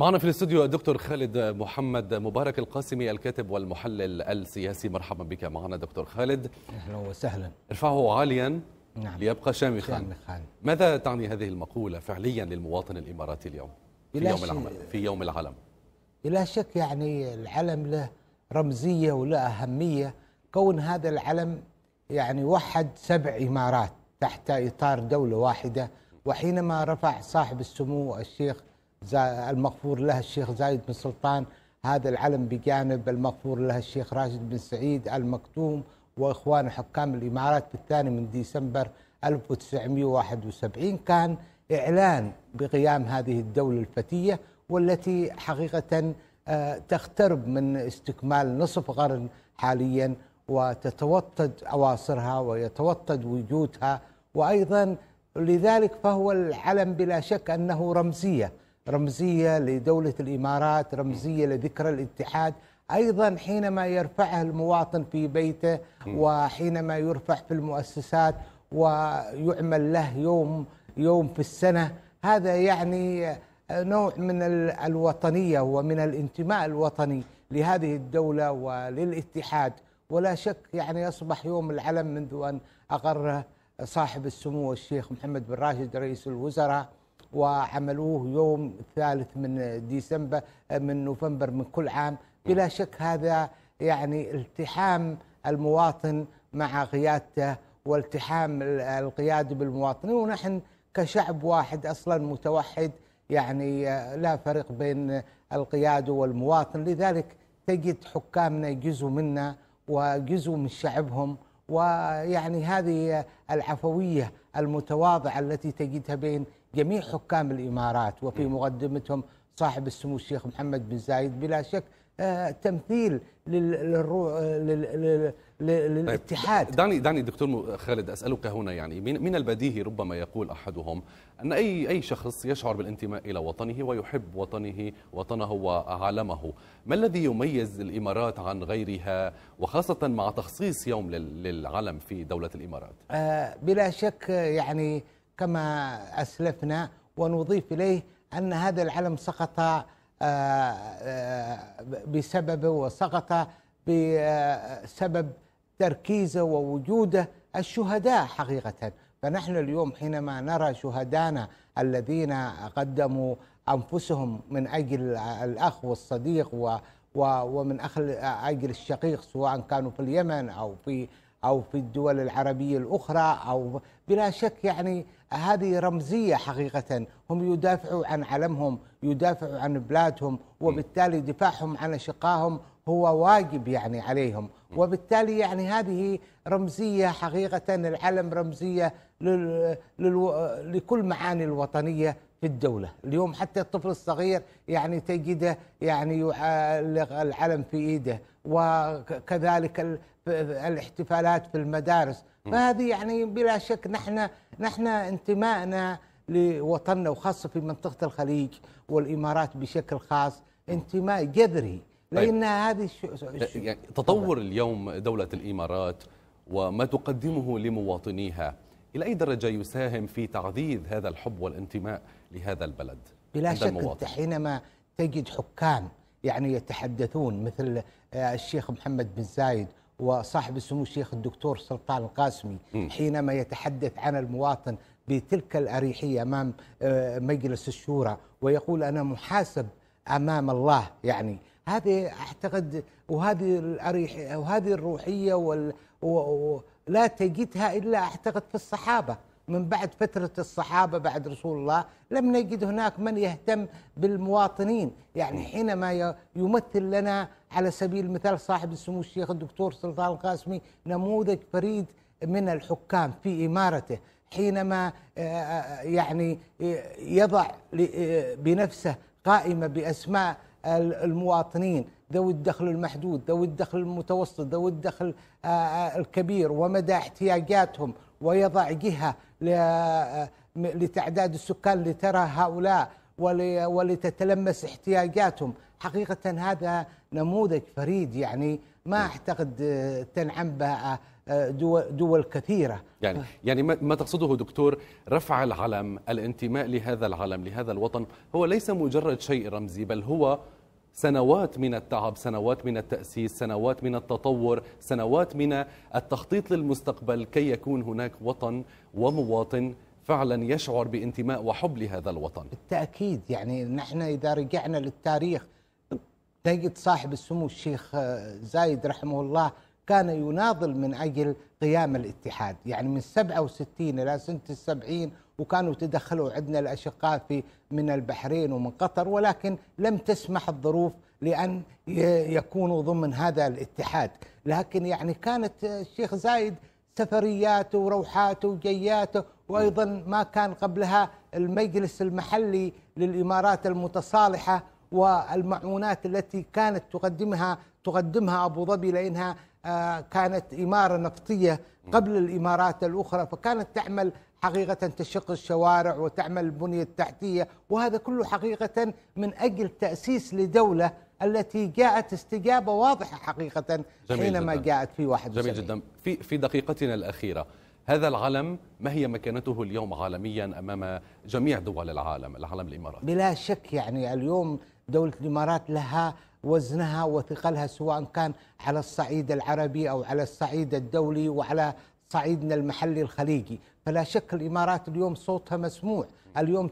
معنا في الاستوديو الدكتور خالد محمد مبارك القاسمي الكاتب والمحلل السياسي مرحبا بك معنا دكتور خالد اهلا وسهلا ارفعه عاليا نعم. ليبقى شامخا شامخا ماذا تعني هذه المقولة فعليا للمواطن الإماراتي اليوم في يوم العمل في يوم العلم بلا شك يعني العلم له رمزية وله أهمية كون هذا العلم يعني وحد سبع إمارات تحت إطار دولة واحدة وحينما رفع صاحب السمو الشيخ المغفور له الشيخ زايد بن سلطان هذا العلم بجانب المغفور له الشيخ راشد بن سعيد المكتوم واخوان حكام الامارات الثاني من ديسمبر 1971 كان اعلان بقيام هذه الدوله الفتيه والتي حقيقه آه، تقترب من استكمال نصف قرن حاليا وتتوطد اواصرها ويتوطد وجودها وايضا لذلك فهو العلم بلا شك انه رمزيه رمزية لدولة الإمارات رمزية لذكرى الاتحاد أيضا حينما يرفعها المواطن في بيته وحينما يرفع في المؤسسات ويعمل له يوم يوم في السنة هذا يعني نوع من الوطنية ومن الانتماء الوطني لهذه الدولة وللاتحاد ولا شك يعني يصبح يوم العلم منذ أن أقره صاحب السمو الشيخ محمد بن راشد رئيس الوزراء وعملوه يوم الثالث من ديسمبر من نوفمبر من كل عام بلا شك هذا يعني التحام المواطن مع قيادته والتحام القيادة بالمواطنين ونحن كشعب واحد أصلا متوحد يعني آه، لا فرق بين القيادة والمواطن لذلك تجد حكامنا جزء منا وجزء من شعبهم ويعني هذه العفويه المتواضعه التي تجدها بين جميع حكام الامارات وفي نعم. مقدمتهم صاحب السمو الشيخ محمد بن زايد بلا شك آه، تمثيل طيب، للاتحاد دعني دعني دكتور خالد اسالك هنا يعني من البديهي ربما يقول احدهم ان اي اي شخص يشعر بالانتماء الى وطنه ويحب وطنه وطنه وعالمه ما الذي يميز الامارات عن غيرها وخاصه مع تخصيص يوم للعلم في دوله الامارات آه، بلا شك يعني كما اسلفنا ونضيف اليه ان هذا العلم سقط آه، آه، بسببه وسقط بسبب تركيزه ووجوده الشهداء حقيقه فنحن اليوم حينما نرى شهدانا الذين قدموا انفسهم من اجل الاخ والصديق و ومن اجل الشقيق سواء كانوا في اليمن او في أو في الدول العربية الأخرى أو بلا شك يعني هذه رمزية حقيقة هم يدافعوا عن علمهم يدافعوا عن بلادهم وبالتالي دفاعهم عن أشقائهم هو واجب يعني عليهم وبالتالي يعني هذه رمزية حقيقة العلم رمزية لكل معاني الوطنية في الدولة اليوم حتى الطفل الصغير يعني تجده يعني يعلق العلم في إيده وكذلك الاحتفالات في المدارس فهذه يعني بلا شك نحن نحن انتمائنا لوطننا وخاصة في منطقة الخليج والإمارات بشكل خاص انتماء جذري طيب. لأن هذه الش... يعني تطور اليوم دولة الإمارات وما تقدمه لمواطنيها إلى أي درجة يساهم في تعزيز هذا الحب والانتماء لهذا البلد بلا شك أنت حينما تجد حكام يعني يتحدثون مثل آه، الشيخ محمد بن زايد وصاحب السمو الشيخ الدكتور سلطان القاسمي حينما يتحدث عن المواطن بتلك الأريحية أمام آه، مجلس الشورى ويقول أنا محاسب أمام الله يعني هذه أعتقد وهذه الأريحية وهذه الروحية وال لا تجدها إلا أعتقد في الصحابة من بعد فترة الصحابة بعد رسول الله لم نجد هناك من يهتم بالمواطنين يعني حينما يمثل لنا على سبيل المثال صاحب السمو الشيخ الدكتور سلطان القاسمي نموذج فريد من الحكام في إمارته حينما آه، آه، يعني آه، يضع بنفسه قائمة بأسماء المواطنين ذوي الدخل المحدود ذوي الدخل المتوسط ذوي الدخل آه، آه، الكبير ومدى احتياجاتهم ويضع جهة آه، لتعداد السكان لترى هؤلاء ولتتلمس احتياجاتهم حقيقة هذا نموذج فريد يعني ما نعم. أعتقد تنعم به آه، دول, دول كثيرة يعني يعني ما تقصده دكتور رفع العلم الانتماء لهذا العلم لهذا الوطن هو ليس مجرد شيء رمزي بل هو سنوات من التعب سنوات من التأسيس سنوات من التطور سنوات من التخطيط للمستقبل كي يكون هناك وطن ومواطن فعلا يشعر بانتماء وحب لهذا الوطن بالتأكيد يعني نحن إذا رجعنا للتاريخ تجد صاحب السمو الشيخ آه، زايد رحمه الله كان يناضل من أجل قيام الاتحاد يعني من 67 إلى سنة السبعين وكانوا تدخلوا عندنا الأشقاء في من البحرين ومن قطر ولكن لم تسمح الظروف لأن يكونوا ضمن هذا الاتحاد لكن يعني كانت الشيخ زايد سفرياته وروحاته وجياته وايضا ما كان قبلها المجلس المحلي للامارات المتصالحه والمعونات التي كانت تقدمها تقدمها ابو ظبي لانها آه، كانت اماره نفطيه قبل الامارات الاخرى فكانت تعمل حقيقه تشق الشوارع وتعمل البنيه التحتيه وهذا كله حقيقه من اجل تاسيس لدوله التي جاءت استجابه واضحه حقيقه حينما جاءت في واحد جميل جدا في في دقيقتنا الاخيره هذا العلم ما هي مكانته اليوم عالميا امام جميع دول العالم العلم الاماراتي بلا شك يعني اليوم دولة الإمارات لها وزنها وثقلها سواء كان على الصعيد العربي أو على الصعيد الدولي وعلى صعيدنا المحلي الخليجي فلا شك الإمارات اليوم صوتها مسموع اليوم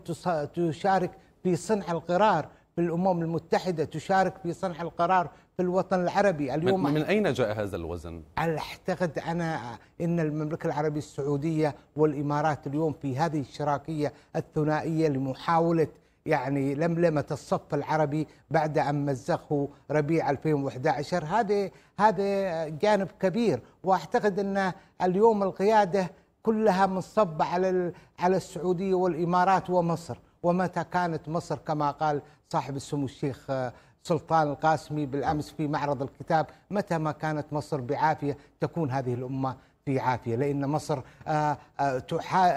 تشارك في صنع القرار في الأمم المتحدة تشارك في صنع القرار في الوطن العربي اليوم من, من أين جاء هذا الوزن؟ أعتقد أنا أن المملكة العربية السعودية والإمارات اليوم في هذه الشراكية الثنائية لمحاولة يعني لملمة الصف العربي بعد أن مزقه ربيع 2011 هذا هذا جانب كبير وأعتقد أن اليوم القيادة كلها منصبة على على السعودية والإمارات ومصر ومتى كانت مصر كما قال صاحب السمو الشيخ آه، سلطان القاسمي بالامس في معرض الكتاب متى ما كانت مصر بعافيه تكون هذه الامه في عافيه لان مصر آه، آه، تحا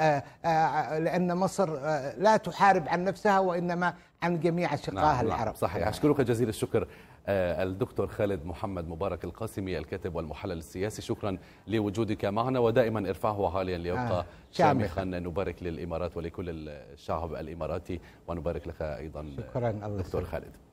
آه، لان مصر لا تحارب عن نفسها وانما عن جميع نعم، اشقائها نعم العرب نعم صحيح اشكرك جزيل الشكر الدكتور خالد محمد مبارك القاسمي الكاتب والمحلل السياسي شكرا لوجودك معنا ودائما ارفعه عاليا ليبقى آه شامخا نبارك للامارات ولكل الشعب الاماراتي ونبارك لك ايضا شكرا دكتور خالد